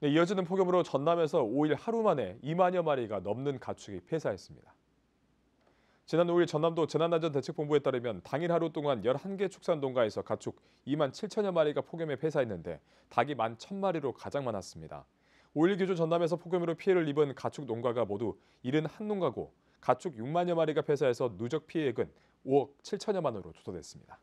네, 이어지는 폭염으로 전남에서 5일 하루 만에 2만여 마리가 넘는 가축이 폐사했습니다. 지난 5일 전남도 재난안전대책본부에 따르면 당일 하루 동안 11개 축산농가에서 가축 2만 7천여 마리가 폭염에 폐사했는데 닭이 1만 1 0마리로 가장 많았습니다. 5일 기준 전남에서 폭염으로 피해를 입은 가축 농가가 모두 71농가고 가축 6만여 마리가 폐사해서 누적 피해액은 5억 7천여만 원으로 조사됐습니다.